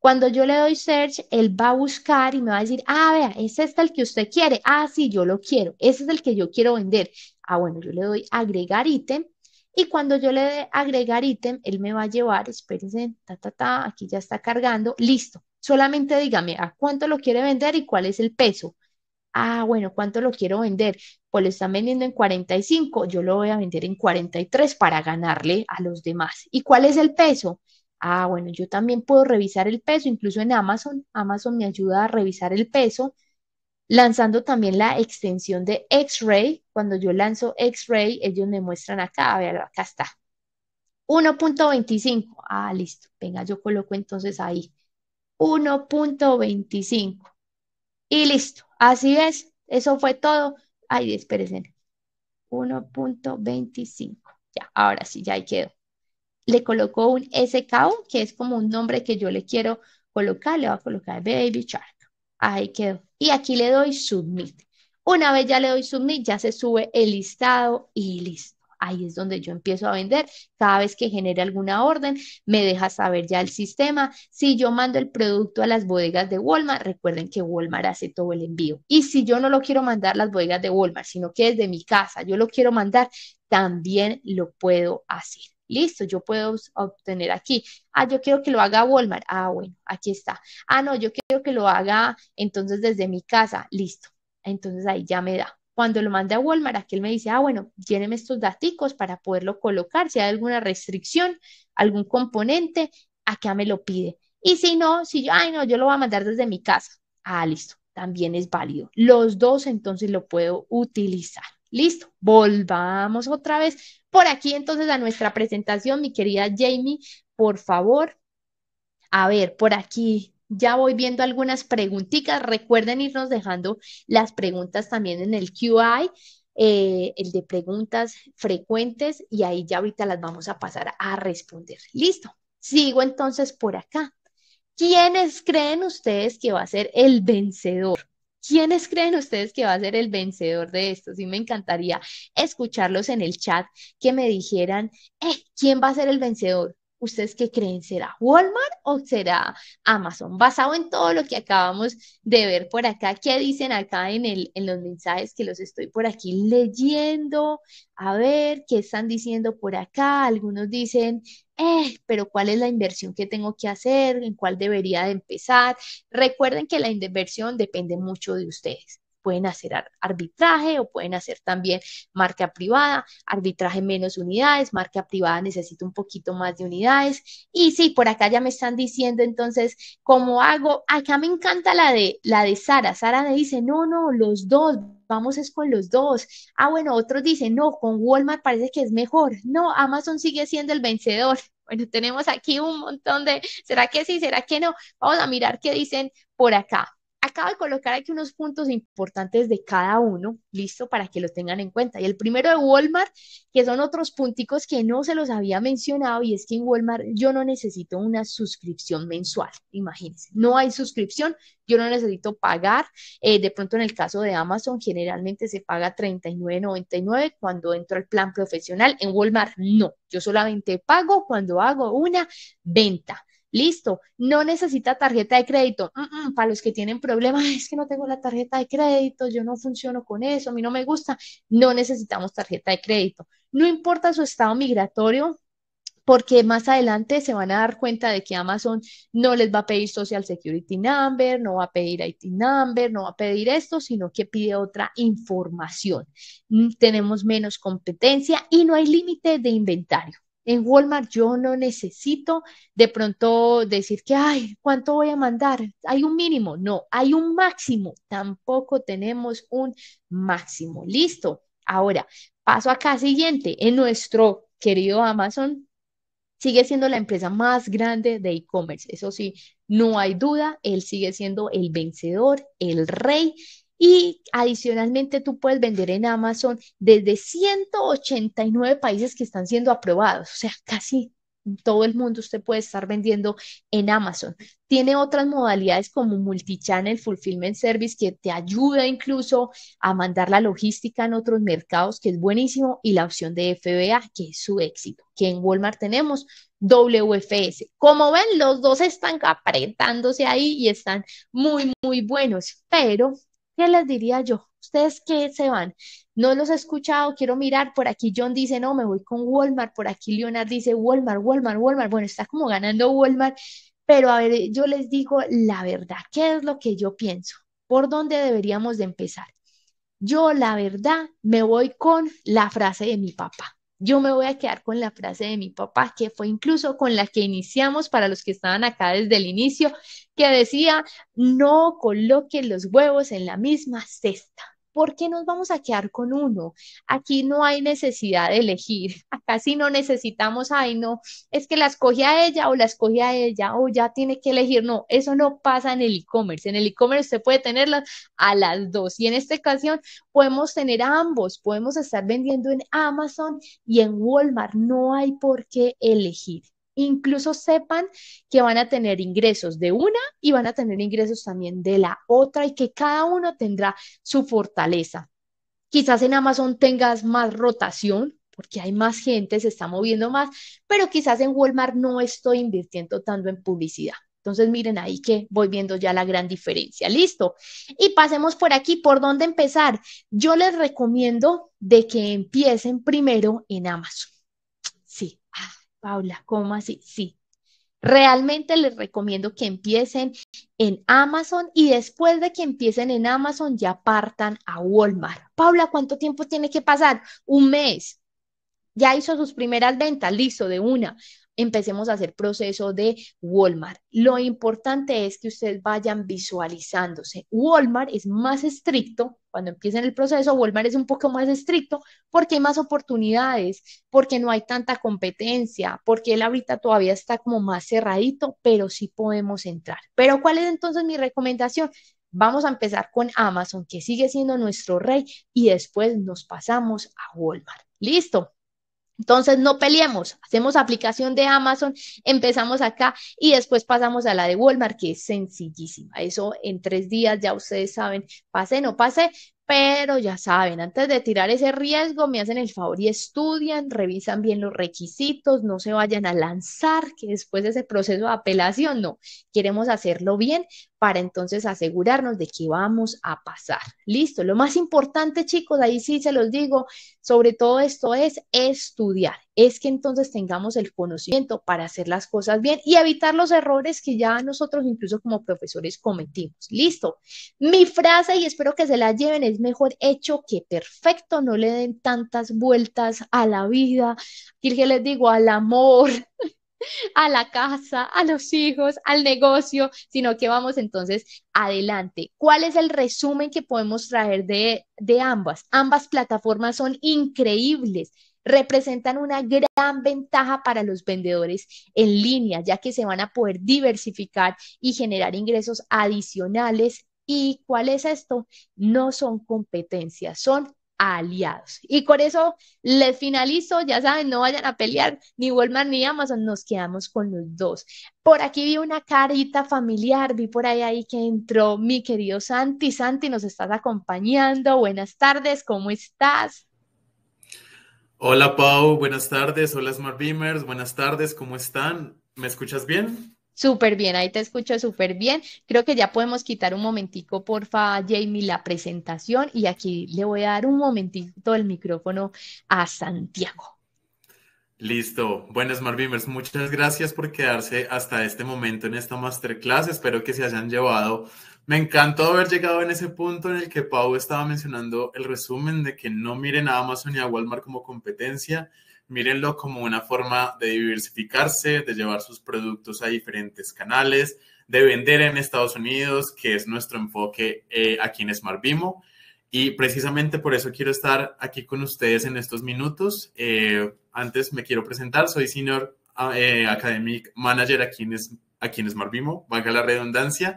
Cuando yo le doy search, él va a buscar y me va a decir, ah, vea, es este el que usted quiere. Ah, sí, yo lo quiero. Ese es el que yo quiero vender. Ah, bueno, yo le doy agregar ítem. Y cuando yo le dé agregar ítem, él me va a llevar, espérense, ta, ta, ta, aquí ya está cargando. Listo. Solamente dígame a cuánto lo quiere vender y cuál es el peso. Ah, bueno, ¿cuánto lo quiero vender? Pues lo están vendiendo en 45, yo lo voy a vender en 43 para ganarle a los demás. ¿Y cuál es el peso? Ah, bueno, yo también puedo revisar el peso, incluso en Amazon. Amazon me ayuda a revisar el peso, lanzando también la extensión de X-Ray. Cuando yo lanzo X-Ray, ellos me muestran acá, a ver, acá está. 1.25. Ah, listo. Venga, yo coloco entonces ahí. 1.25. Y listo. Así es. Eso fue todo. Ay, espérense. 1.25. Ya, ahora sí, ya ahí quedó le colocó un SKU, que es como un nombre que yo le quiero colocar, le voy a colocar Baby Shark. Ahí quedó. Y aquí le doy Submit. Una vez ya le doy Submit, ya se sube el listado y listo ahí es donde yo empiezo a vender. Cada vez que genere alguna orden, me deja saber ya el sistema. Si yo mando el producto a las bodegas de Walmart, recuerden que Walmart hace todo el envío. Y si yo no lo quiero mandar a las bodegas de Walmart, sino que desde mi casa yo lo quiero mandar, también lo puedo hacer. Listo, yo puedo obtener aquí. Ah, yo quiero que lo haga Walmart. Ah, bueno, aquí está. Ah, no, yo quiero que lo haga entonces desde mi casa. Listo. Entonces ahí ya me da. Cuando lo mande a Walmart, él me dice, ah, bueno, lléneme estos daticos para poderlo colocar, si hay alguna restricción, algún componente, acá me lo pide. Y si no, si yo, ay, no, yo lo voy a mandar desde mi casa. Ah, listo, también es válido. Los dos entonces lo puedo utilizar. Listo, volvamos otra vez por aquí entonces a nuestra presentación, mi querida Jamie, por favor. A ver, por aquí ya voy viendo algunas preguntitas. Recuerden irnos dejando las preguntas también en el QI, eh, el de preguntas frecuentes, y ahí ya ahorita las vamos a pasar a responder. Listo. Sigo entonces por acá. ¿Quiénes creen ustedes que va a ser el vencedor? ¿Quiénes creen ustedes que va a ser el vencedor de esto? Sí, me encantaría escucharlos en el chat que me dijeran, eh, ¿quién va a ser el vencedor? ¿Ustedes qué creen? ¿Será Walmart o será Amazon? Basado en todo lo que acabamos de ver por acá, ¿qué dicen acá en, el, en los mensajes que los estoy por aquí leyendo? A ver, ¿qué están diciendo por acá? Algunos dicen, eh, pero ¿cuál es la inversión que tengo que hacer? ¿En cuál debería de empezar? Recuerden que la inversión depende mucho de ustedes pueden hacer arbitraje o pueden hacer también marca privada, arbitraje menos unidades, marca privada necesita un poquito más de unidades. Y sí, por acá ya me están diciendo entonces, ¿cómo hago? Acá me encanta la de, la de Sara. Sara me dice, no, no, los dos, vamos es con los dos. Ah, bueno, otros dicen, no, con Walmart parece que es mejor. No, Amazon sigue siendo el vencedor. Bueno, tenemos aquí un montón de, ¿será que sí? ¿Será que no? Vamos a mirar qué dicen por acá. Acabo de colocar aquí unos puntos importantes de cada uno, listo, para que lo tengan en cuenta. Y el primero de Walmart, que son otros punticos que no se los había mencionado, y es que en Walmart yo no necesito una suscripción mensual, imagínense, no hay suscripción, yo no necesito pagar. Eh, de pronto en el caso de Amazon generalmente se paga $39.99 cuando entro al plan profesional, en Walmart no, yo solamente pago cuando hago una venta. Listo, no necesita tarjeta de crédito. para los que tienen problemas, es que no tengo la tarjeta de crédito, yo no funciono con eso, a mí no me gusta. No necesitamos tarjeta de crédito. No importa su estado migratorio, porque más adelante se van a dar cuenta de que Amazon no les va a pedir Social Security Number, no va a pedir IT Number, no va a pedir esto, sino que pide otra información. Mm, tenemos menos competencia y no hay límite de inventario. En Walmart yo no necesito de pronto decir que, ay, ¿cuánto voy a mandar? Hay un mínimo, no, hay un máximo, tampoco tenemos un máximo. Listo. Ahora, paso acá siguiente, en nuestro querido Amazon, sigue siendo la empresa más grande de e-commerce. Eso sí, no hay duda, él sigue siendo el vencedor, el rey y adicionalmente tú puedes vender en Amazon desde 189 países que están siendo aprobados, o sea, casi todo el mundo usted puede estar vendiendo en Amazon. Tiene otras modalidades como Multichannel Fulfillment Service que te ayuda incluso a mandar la logística en otros mercados, que es buenísimo, y la opción de FBA, que es su éxito, que en Walmart tenemos WFS. Como ven, los dos están apretándose ahí y están muy, muy buenos, pero ¿Qué les diría yo? ¿Ustedes qué se van? No los he escuchado, quiero mirar. Por aquí John dice, no, me voy con Walmart. Por aquí Leonard dice, Walmart, Walmart, Walmart. Bueno, está como ganando Walmart. Pero a ver, yo les digo la verdad. ¿Qué es lo que yo pienso? ¿Por dónde deberíamos de empezar? Yo, la verdad, me voy con la frase de mi papá yo me voy a quedar con la frase de mi papá, que fue incluso con la que iniciamos para los que estaban acá desde el inicio, que decía, no coloquen los huevos en la misma cesta. ¿por qué nos vamos a quedar con uno? Aquí no hay necesidad de elegir, acá sí no necesitamos, ay, no, es que la escogí a ella o la escogí a ella o ya tiene que elegir, no, eso no pasa en el e-commerce, en el e-commerce se puede tenerlas a las dos y en esta ocasión podemos tener ambos, podemos estar vendiendo en Amazon y en Walmart, no hay por qué elegir incluso sepan que van a tener ingresos de una y van a tener ingresos también de la otra y que cada uno tendrá su fortaleza. Quizás en Amazon tengas más rotación porque hay más gente, se está moviendo más, pero quizás en Walmart no estoy invirtiendo tanto en publicidad. Entonces, miren ahí que voy viendo ya la gran diferencia. Listo. Y pasemos por aquí, ¿por dónde empezar? Yo les recomiendo de que empiecen primero en Amazon. Paula, ¿cómo así? Sí. Realmente les recomiendo que empiecen en Amazon y después de que empiecen en Amazon ya partan a Walmart. Paula, ¿cuánto tiempo tiene que pasar? Un mes. Ya hizo sus primeras ventas, listo, de una empecemos a hacer proceso de Walmart. Lo importante es que ustedes vayan visualizándose. Walmart es más estricto, cuando empiecen el proceso, Walmart es un poco más estricto porque hay más oportunidades, porque no hay tanta competencia, porque él ahorita todavía está como más cerradito, pero sí podemos entrar. Pero ¿cuál es entonces mi recomendación? Vamos a empezar con Amazon, que sigue siendo nuestro rey, y después nos pasamos a Walmart. Listo, entonces, no peleemos, hacemos aplicación de Amazon, empezamos acá y después pasamos a la de Walmart, que es sencillísima. Eso en tres días ya ustedes saben, pase, no pase, pero ya saben, antes de tirar ese riesgo, me hacen el favor y estudian, revisan bien los requisitos, no se vayan a lanzar, que después de ese proceso de apelación, no, queremos hacerlo bien para entonces asegurarnos de que vamos a pasar. Listo, lo más importante chicos, ahí sí se los digo, sobre todo esto es estudiar, es que entonces tengamos el conocimiento para hacer las cosas bien y evitar los errores que ya nosotros incluso como profesores cometimos. Listo. Mi frase, y espero que se la lleven, es mejor hecho que perfecto, no le den tantas vueltas a la vida, y que les digo, al amor, a la casa, a los hijos, al negocio, sino que vamos entonces adelante. ¿Cuál es el resumen que podemos traer de, de ambas? Ambas plataformas son increíbles representan una gran ventaja para los vendedores en línea, ya que se van a poder diversificar y generar ingresos adicionales. ¿Y cuál es esto? No son competencias, son aliados. Y con eso les finalizo, ya saben, no vayan a pelear ni Walmart ni Amazon, nos quedamos con los dos. Por aquí vi una carita familiar, vi por ahí ahí que entró mi querido Santi. Santi, nos estás acompañando. Buenas tardes, ¿cómo estás? Hola Pau, buenas tardes. Hola Smart Beamers, buenas tardes. ¿Cómo están? ¿Me escuchas bien? Súper bien, ahí te escucho súper bien. Creo que ya podemos quitar un momentico, porfa, Jamie, la presentación y aquí le voy a dar un momentito el micrófono a Santiago. Listo. Bueno, Smart Beamers, muchas gracias por quedarse hasta este momento en esta masterclass. Espero que se hayan llevado me encantó haber llegado en ese punto en el que Pau estaba mencionando el resumen de que no miren a Amazon y a Walmart como competencia, mírenlo como una forma de diversificarse, de llevar sus productos a diferentes canales, de vender en Estados Unidos, que es nuestro enfoque eh, aquí en Smart Y precisamente por eso quiero estar aquí con ustedes en estos minutos. Eh, antes me quiero presentar, soy Senior ah, eh, Academic Manager aquí en, aquí en Smart valga la redundancia.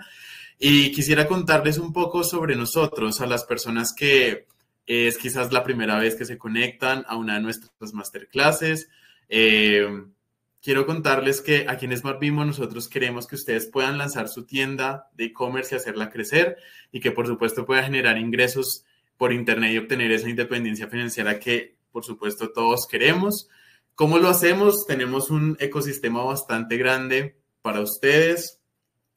Y quisiera contarles un poco sobre nosotros, a las personas que eh, es quizás la primera vez que se conectan a una de nuestras masterclasses. Eh, quiero contarles que a quienes más vimos nosotros queremos que ustedes puedan lanzar su tienda de e-commerce y hacerla crecer y que por supuesto pueda generar ingresos por internet y obtener esa independencia financiera que por supuesto todos queremos. ¿Cómo lo hacemos? Tenemos un ecosistema bastante grande para ustedes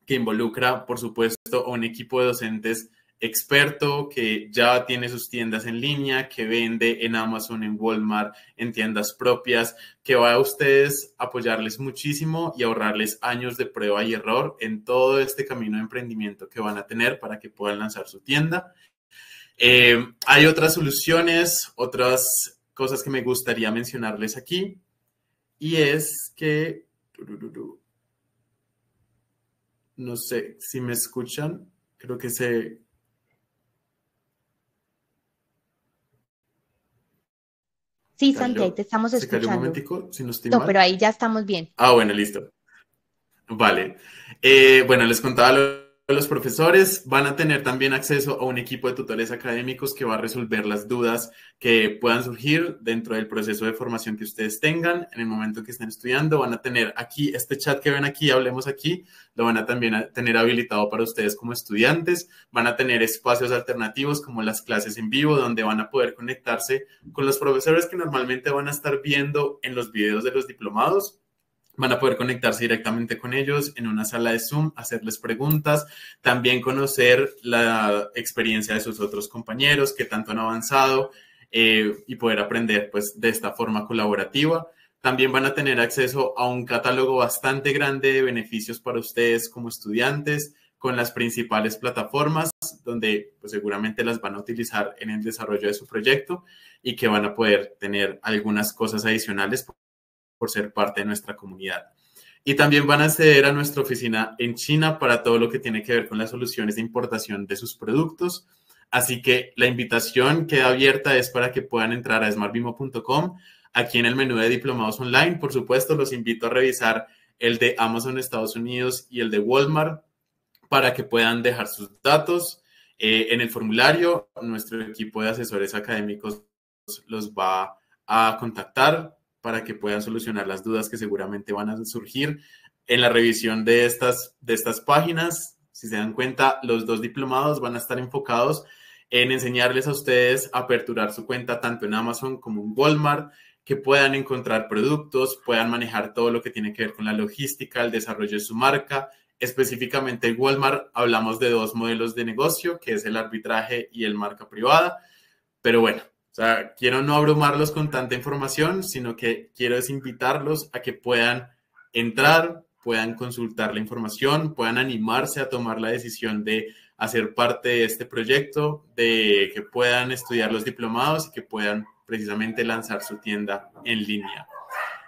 que involucra, por supuesto, un equipo de docentes experto que ya tiene sus tiendas en línea, que vende en Amazon, en Walmart, en tiendas propias, que va a ustedes apoyarles muchísimo y ahorrarles años de prueba y error en todo este camino de emprendimiento que van a tener para que puedan lanzar su tienda. Eh, hay otras soluciones, otras cosas que me gustaría mencionarles aquí, y es que no sé si me escuchan. Creo que se... Sí, Santi, te estamos escuchando. no, pero ahí ya estamos bien. Ah, bueno, listo. Vale. Eh, bueno, les contaba lo los profesores van a tener también acceso a un equipo de tutores académicos que va a resolver las dudas que puedan surgir dentro del proceso de formación que ustedes tengan en el momento que estén estudiando. Van a tener aquí este chat que ven aquí, hablemos aquí, lo van a también tener habilitado para ustedes como estudiantes. Van a tener espacios alternativos como las clases en vivo, donde van a poder conectarse con los profesores que normalmente van a estar viendo en los videos de los diplomados van a poder conectarse directamente con ellos en una sala de Zoom, hacerles preguntas, también conocer la experiencia de sus otros compañeros, que tanto han avanzado eh, y poder aprender pues de esta forma colaborativa. También van a tener acceso a un catálogo bastante grande de beneficios para ustedes como estudiantes con las principales plataformas donde pues, seguramente las van a utilizar en el desarrollo de su proyecto y que van a poder tener algunas cosas adicionales por ser parte de nuestra comunidad. Y también van a acceder a nuestra oficina en China para todo lo que tiene que ver con las soluciones de importación de sus productos. Así que la invitación queda abierta es para que puedan entrar a smartbimo.com. Aquí en el menú de diplomados online, por supuesto, los invito a revisar el de Amazon Estados Unidos y el de Walmart para que puedan dejar sus datos eh, en el formulario. Nuestro equipo de asesores académicos los va a contactar para que puedan solucionar las dudas que seguramente van a surgir en la revisión de estas, de estas páginas. Si se dan cuenta, los dos diplomados van a estar enfocados en enseñarles a ustedes a aperturar su cuenta tanto en Amazon como en Walmart, que puedan encontrar productos, puedan manejar todo lo que tiene que ver con la logística, el desarrollo de su marca. Específicamente en Walmart hablamos de dos modelos de negocio, que es el arbitraje y el marca privada. Pero bueno, o sea, quiero no abrumarlos con tanta información, sino que quiero es invitarlos a que puedan entrar, puedan consultar la información, puedan animarse a tomar la decisión de hacer parte de este proyecto, de que puedan estudiar los diplomados y que puedan precisamente lanzar su tienda en línea.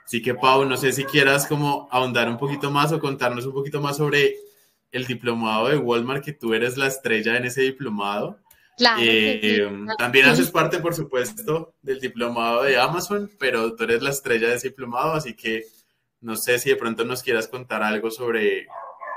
Así que, Pau, no sé si quieras como ahondar un poquito más o contarnos un poquito más sobre el diplomado de Walmart, que tú eres la estrella en ese diplomado. Eh, también haces parte, por supuesto, del diplomado de Amazon, pero tú eres la estrella de ese diplomado, así que no sé si de pronto nos quieras contar algo sobre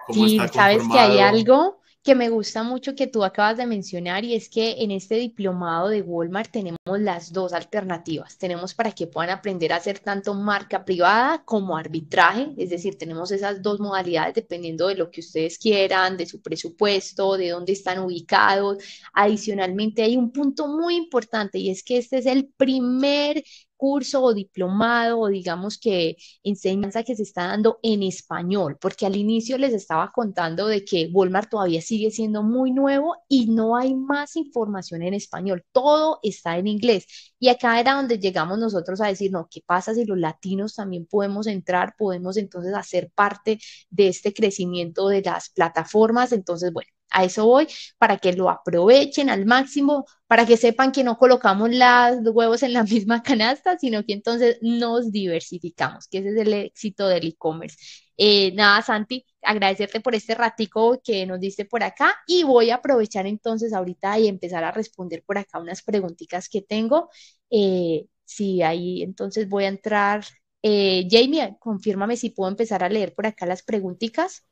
cómo está conformado. Sabes que hay algo que me gusta mucho que tú acabas de mencionar y es que en este diplomado de Walmart tenemos las dos alternativas. Tenemos para que puedan aprender a hacer tanto marca privada como arbitraje, es decir, tenemos esas dos modalidades dependiendo de lo que ustedes quieran, de su presupuesto, de dónde están ubicados. Adicionalmente hay un punto muy importante y es que este es el primer curso o diplomado o digamos que enseñanza que se está dando en español, porque al inicio les estaba contando de que Walmart todavía sigue siendo muy nuevo y no hay más información en español, todo está en inglés. Y acá era donde llegamos nosotros a decir, no, ¿qué pasa si los latinos también podemos entrar? Podemos entonces hacer parte de este crecimiento de las plataformas. Entonces, bueno, a eso voy, para que lo aprovechen al máximo, para que sepan que no colocamos los huevos en la misma canasta, sino que entonces nos diversificamos, que ese es el éxito del e-commerce. Eh, nada, Santi, agradecerte por este ratico que nos diste por acá y voy a aprovechar entonces ahorita y empezar a responder por acá unas preguntitas que tengo. Si eh, sí, ahí entonces voy a entrar. Eh, Jamie, confírmame si puedo empezar a leer por acá las preguntitas.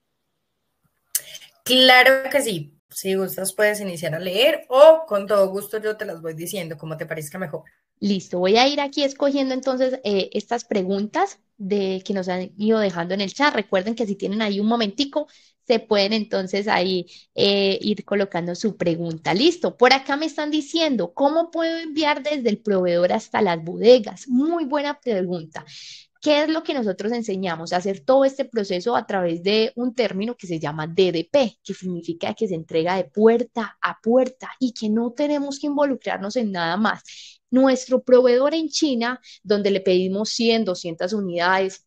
Claro que sí. Si gustas, puedes iniciar a leer o con todo gusto yo te las voy diciendo como te parezca mejor. Listo, voy a ir aquí escogiendo entonces eh, estas preguntas de que nos han ido dejando en el chat. Recuerden que si tienen ahí un momentico, se pueden entonces ahí eh, ir colocando su pregunta. Listo, por acá me están diciendo, ¿cómo puedo enviar desde el proveedor hasta las bodegas? Muy buena pregunta. ¿Qué es lo que nosotros enseñamos? Hacer todo este proceso a través de un término que se llama DDP, que significa que se entrega de puerta a puerta y que no tenemos que involucrarnos en nada más. Nuestro proveedor en China, donde le pedimos 100, 200 unidades,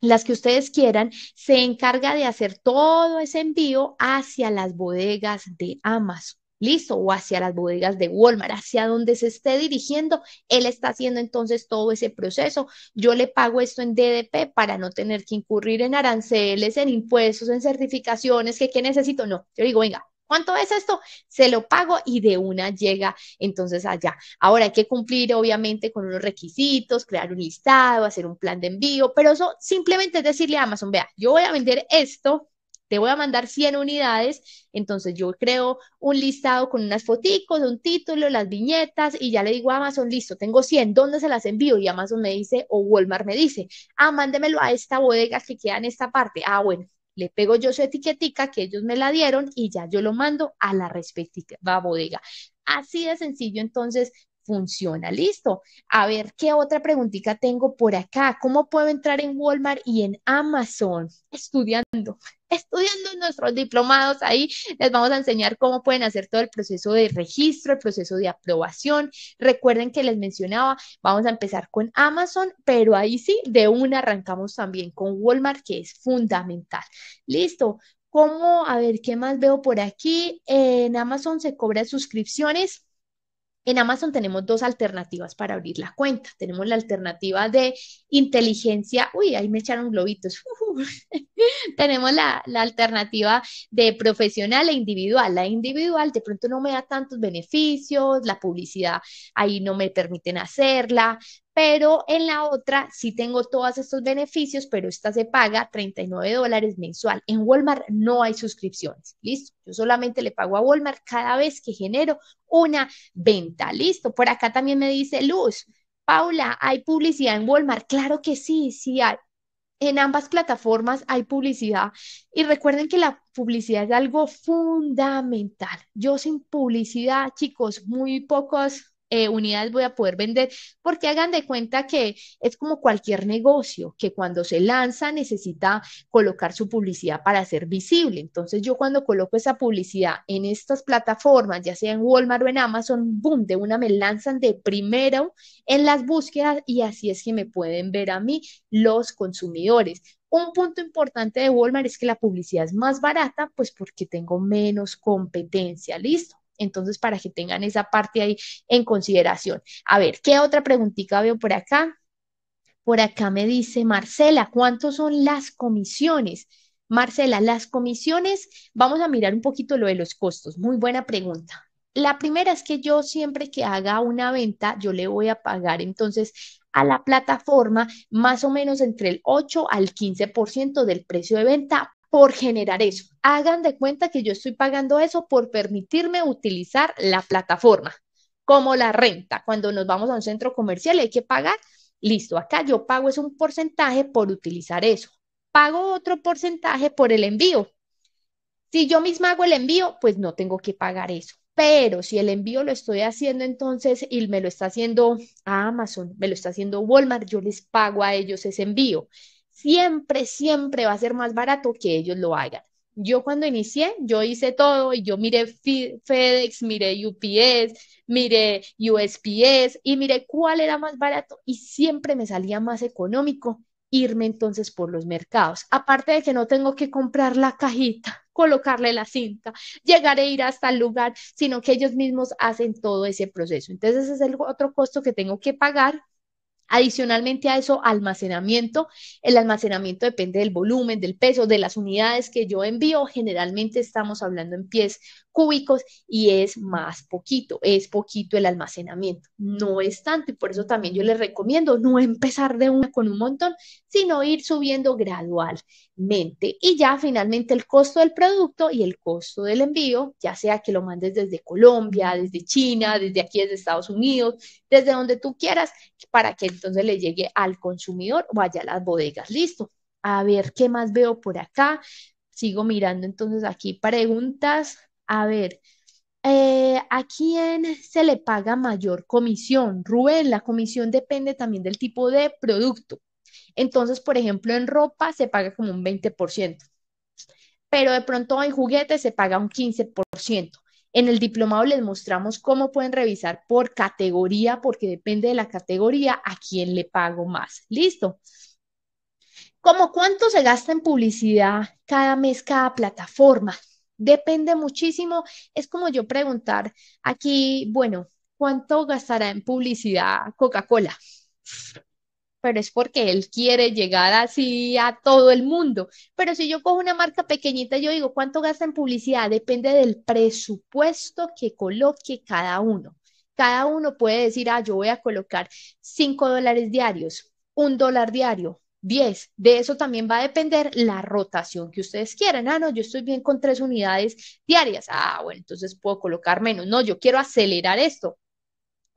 las que ustedes quieran, se encarga de hacer todo ese envío hacia las bodegas de Amazon listo, o hacia las bodegas de Walmart, hacia donde se esté dirigiendo, él está haciendo entonces todo ese proceso. Yo le pago esto en DDP para no tener que incurrir en aranceles, en impuestos, en certificaciones, que qué necesito, no. Yo digo, venga, ¿Cuánto es esto? Se lo pago y de una llega entonces allá. Ahora hay que cumplir obviamente con unos requisitos, crear un listado, hacer un plan de envío, pero eso simplemente es decirle a Amazon, vea, yo voy a vender esto te voy a mandar 100 unidades, entonces yo creo un listado con unas foticos, un título, las viñetas y ya le digo a Amazon, listo, tengo 100, ¿dónde se las envío? Y Amazon me dice o Walmart me dice, ah, mándemelo a esta bodega que queda en esta parte. Ah, bueno, le pego yo su etiquetica que ellos me la dieron y ya yo lo mando a la respectiva bodega. Así de sencillo, entonces funciona, listo. A ver, ¿qué otra preguntita tengo por acá? ¿Cómo puedo entrar en Walmart y en Amazon? Estudiando estudiando nuestros diplomados ahí. Les vamos a enseñar cómo pueden hacer todo el proceso de registro, el proceso de aprobación. Recuerden que les mencionaba, vamos a empezar con Amazon, pero ahí sí, de una arrancamos también con Walmart, que es fundamental. Listo. ¿Cómo? A ver, ¿qué más veo por aquí? En Amazon se cobra suscripciones en Amazon tenemos dos alternativas para abrir la cuenta. Tenemos la alternativa de inteligencia, uy, ahí me echaron globitos. tenemos la, la, alternativa de profesional e individual. La individual de pronto no me da tantos beneficios, la publicidad ahí no me permiten hacerla, pero en la otra sí tengo todos estos beneficios, pero esta se paga 39 dólares mensual. En Walmart no hay suscripciones, ¿listo? Yo solamente le pago a Walmart cada vez que genero una venta, ¿listo? Por acá también me dice Luz, Paula, ¿hay publicidad en Walmart? Claro que sí, sí hay. En ambas plataformas hay publicidad y recuerden que la publicidad es algo fundamental. Yo sin publicidad, chicos, muy pocos eh, unidades voy a poder vender, porque hagan de cuenta que es como cualquier negocio, que cuando se lanza necesita colocar su publicidad para ser visible. Entonces yo cuando coloco esa publicidad en estas plataformas, ya sea en Walmart o en Amazon, boom, de una me lanzan de primero en las búsquedas y así es que me pueden ver a mí los consumidores. Un punto importante de Walmart es que la publicidad es más barata, pues porque tengo menos competencia, ¿listo? Entonces, para que tengan esa parte ahí en consideración. A ver, ¿qué otra preguntita veo por acá? Por acá me dice Marcela, ¿cuántos son las comisiones? Marcela, las comisiones, vamos a mirar un poquito lo de los costos. Muy buena pregunta. La primera es que yo siempre que haga una venta, yo le voy a pagar entonces a la plataforma más o menos entre el 8 al 15% del precio de venta por generar eso. Hagan de cuenta que yo estoy pagando eso por permitirme utilizar la plataforma, como la renta. Cuando nos vamos a un centro comercial hay que pagar, listo, acá yo pago es un porcentaje por utilizar eso. Pago otro porcentaje por el envío. Si yo misma hago el envío, pues no tengo que pagar eso. Pero si el envío lo estoy haciendo entonces y me lo está haciendo Amazon, me lo está haciendo Walmart, yo les pago a ellos ese envío siempre, siempre va a ser más barato que ellos lo hagan. Yo cuando inicié, yo hice todo y yo miré FedEx, miré UPS, miré USPS y miré cuál era más barato y siempre me salía más económico irme entonces por los mercados. Aparte de que no tengo que comprar la cajita, colocarle la cinta, llegar e ir hasta el lugar, sino que ellos mismos hacen todo ese proceso. Entonces ese es el otro costo que tengo que pagar Adicionalmente a eso, almacenamiento. El almacenamiento depende del volumen, del peso, de las unidades que yo envío. Generalmente estamos hablando en pies cúbicos y es más poquito, es poquito el almacenamiento. No es tanto y por eso también yo les recomiendo no empezar de una con un montón, sino ir subiendo gradualmente. Y ya finalmente el costo del producto y el costo del envío, ya sea que lo mandes desde Colombia, desde China, desde aquí, desde Estados Unidos, desde donde tú quieras, para que entonces le llegue al consumidor o allá a las bodegas. Listo. A ver qué más veo por acá. Sigo mirando entonces aquí preguntas. A ver, eh, ¿a quién se le paga mayor comisión? Rubén, la comisión depende también del tipo de producto. Entonces, por ejemplo, en ropa se paga como un 20%, pero de pronto en juguetes se paga un 15%. En el diplomado les mostramos cómo pueden revisar por categoría, porque depende de la categoría a quién le pago más. Listo. ¿Cómo cuánto se gasta en publicidad cada mes, cada plataforma? Depende muchísimo. Es como yo preguntar aquí, bueno, ¿cuánto gastará en publicidad Coca-Cola? pero es porque él quiere llegar así a todo el mundo. Pero si yo cojo una marca pequeñita, yo digo, ¿cuánto gasta en publicidad? Depende del presupuesto que coloque cada uno. Cada uno puede decir, ah, yo voy a colocar 5 dólares diarios, un dólar diario, 10. De eso también va a depender la rotación que ustedes quieran. Ah, no, yo estoy bien con tres unidades diarias. Ah, bueno, entonces puedo colocar menos. No, yo quiero acelerar esto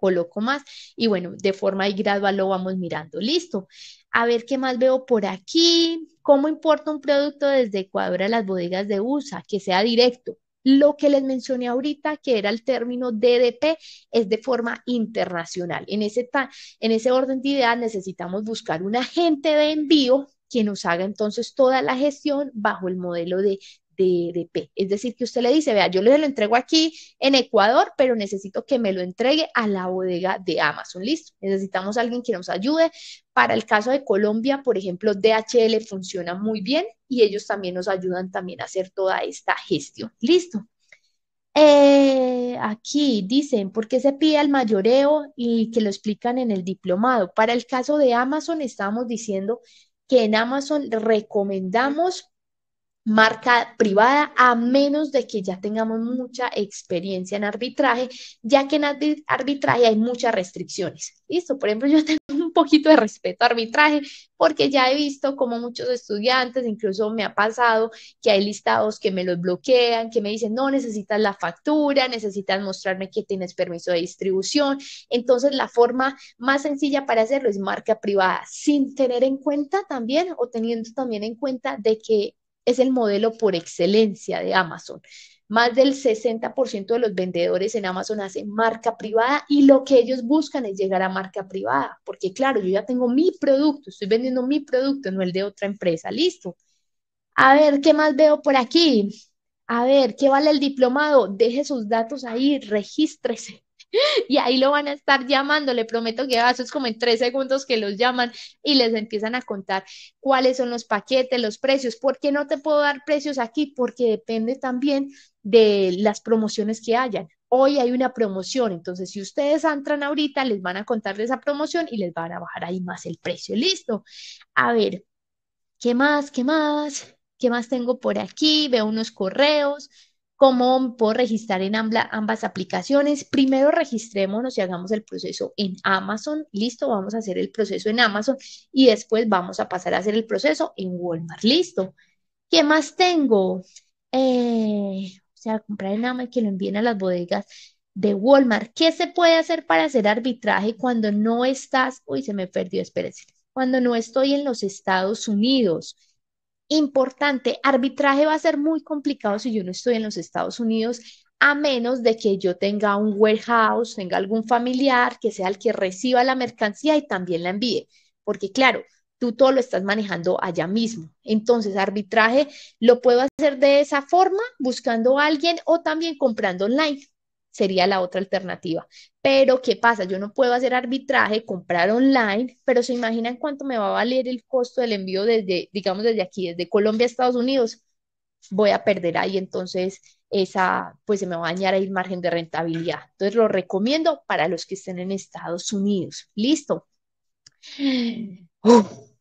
coloco más y bueno, de forma y gradual lo vamos mirando. Listo. A ver qué más veo por aquí. ¿Cómo importa un producto desde Ecuador a las bodegas de USA? Que sea directo. Lo que les mencioné ahorita, que era el término DDP, es de forma internacional. En ese, en ese orden de ideas necesitamos buscar un agente de envío que nos haga entonces toda la gestión bajo el modelo de de, Es decir, que usted le dice, vea, yo le lo entrego aquí en Ecuador, pero necesito que me lo entregue a la bodega de Amazon. Listo. Necesitamos alguien que nos ayude. Para el caso de Colombia, por ejemplo, DHL funciona muy bien y ellos también nos ayudan también a hacer toda esta gestión. Listo. Eh, aquí dicen, ¿por qué se pide el mayoreo y que lo explican en el diplomado? Para el caso de Amazon, estamos diciendo que en Amazon recomendamos marca privada, a menos de que ya tengamos mucha experiencia en arbitraje, ya que en arbitraje hay muchas restricciones. Listo, por ejemplo, yo tengo un poquito de respeto a arbitraje porque ya he visto como muchos estudiantes, incluso me ha pasado que hay listados que me los bloquean, que me dicen, no, necesitas la factura, necesitas mostrarme que tienes permiso de distribución. Entonces, la forma más sencilla para hacerlo es marca privada, sin tener en cuenta también o teniendo también en cuenta de que es el modelo por excelencia de Amazon. Más del 60% de los vendedores en Amazon hacen marca privada y lo que ellos buscan es llegar a marca privada, porque claro, yo ya tengo mi producto, estoy vendiendo mi producto, no el de otra empresa, listo. A ver, ¿qué más veo por aquí? A ver, ¿qué vale el diplomado? Deje sus datos ahí, regístrese. y ahí lo van a estar llamando, le prometo que vas, eso es como en tres segundos que los llaman y les empiezan a contar cuáles son los paquetes, los precios, ¿por qué no te puedo dar precios aquí? Porque depende también de las promociones que hayan. Hoy hay una promoción, entonces si ustedes entran ahorita, les van a contar esa promoción y les van a bajar ahí más el precio. Listo. A ver, ¿qué más? ¿Qué más? ¿Qué más tengo por aquí? Veo unos correos cómo puedo registrar en ambas aplicaciones. Primero registrémonos y hagamos el proceso en Amazon. Listo, vamos a hacer el proceso en Amazon y después vamos a pasar a hacer el proceso en Walmart. Listo. ¿Qué más tengo? Eh, o sea, comprar en Amazon y que lo envíen a las bodegas de Walmart. ¿Qué se puede hacer para hacer arbitraje cuando no estás? Uy, se me perdió, espérense. Cuando no estoy en los Estados Unidos importante, arbitraje va a ser muy complicado si yo no estoy en los Estados Unidos, a menos de que yo tenga un warehouse, tenga algún familiar que sea el que reciba la mercancía y también la envíe. Porque claro, tú todo lo estás manejando allá mismo. Entonces, arbitraje lo puedo hacer de esa forma, buscando a alguien o también comprando online sería la otra alternativa. Pero, ¿qué pasa? Yo no puedo hacer arbitraje, comprar online, pero se imaginan cuánto me va a valer el costo del envío desde, digamos, desde aquí, desde Colombia a Estados Unidos. Voy a perder ahí, entonces esa, pues se me va a dañar ahí el margen de rentabilidad. Entonces lo recomiendo para los que estén en Estados Unidos. Listo.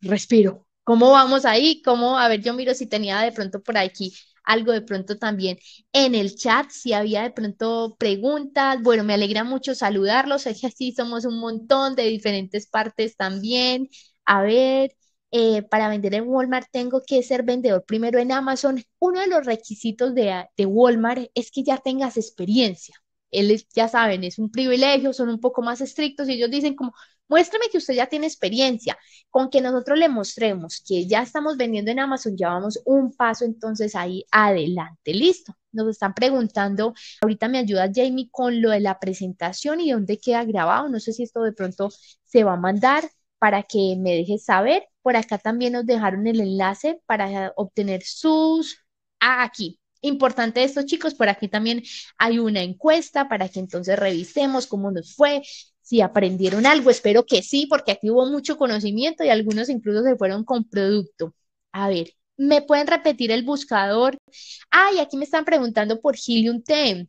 respiro. ¿Cómo vamos ahí? ¿Cómo? A ver, yo miro si tenía de pronto por aquí algo de pronto también en el chat, si había de pronto preguntas. Bueno, me alegra mucho saludarlos, es que así somos un montón de diferentes partes también. A ver, eh, para vender en Walmart tengo que ser vendedor primero en Amazon. Uno de los requisitos de, de Walmart es que ya tengas experiencia. Él ya saben, es un privilegio, son un poco más estrictos y ellos dicen como, Muéstrame que usted ya tiene experiencia. Con que nosotros le mostremos que ya estamos vendiendo en Amazon, ya vamos un paso entonces ahí adelante. Listo. Nos están preguntando, ahorita me ayuda Jamie con lo de la presentación y dónde queda grabado. No sé si esto de pronto se va a mandar para que me deje saber. Por acá también nos dejaron el enlace para obtener sus... Ah, aquí, Importante esto, chicos, por aquí también hay una encuesta para que entonces revisemos cómo nos fue, si aprendieron algo. Espero que sí, porque aquí hubo mucho conocimiento y algunos incluso se fueron con producto. A ver, ¿me pueden repetir el buscador? Ay, aquí me están preguntando por Helium 10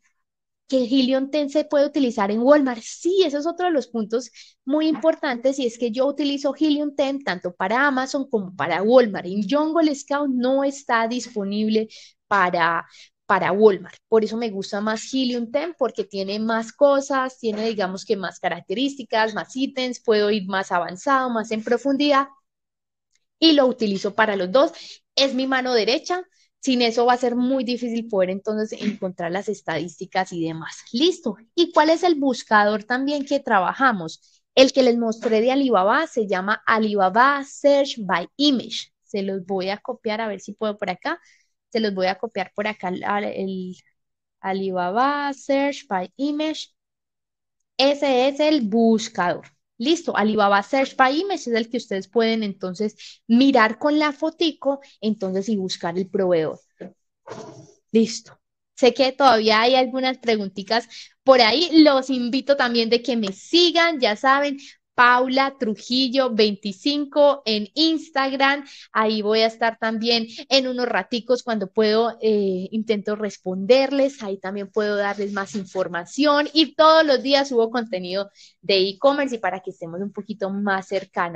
que Helium 10 se puede utilizar en Walmart. Sí, eso es otro de los puntos muy importantes y es que yo utilizo Helium 10 tanto para Amazon como para Walmart. En Jungle Scout no está disponible para, para Walmart. Por eso me gusta más Helium 10 porque tiene más cosas, tiene digamos que más características, más ítems, puedo ir más avanzado, más en profundidad y lo utilizo para los dos. Es mi mano derecha. Sin eso va a ser muy difícil poder entonces encontrar las estadísticas y demás. Listo. ¿Y cuál es el buscador también que trabajamos? El que les mostré de Alibaba se llama Alibaba Search by Image. Se los voy a copiar a ver si puedo por acá. Se los voy a copiar por acá el Alibaba Search by Image. Ese es el buscador. Listo, Alibaba Search by Image es el que ustedes pueden entonces mirar con la fotico, entonces y buscar el proveedor. Listo. Sé que todavía hay algunas preguntitas por ahí. Los invito también de que me sigan, ya saben, Paula Trujillo 25 en Instagram. Ahí voy a estar también en unos raticos cuando puedo, eh, intento responderles. Ahí también puedo darles más información y todos los días subo contenido de e-commerce y para que estemos un poquito más cercana.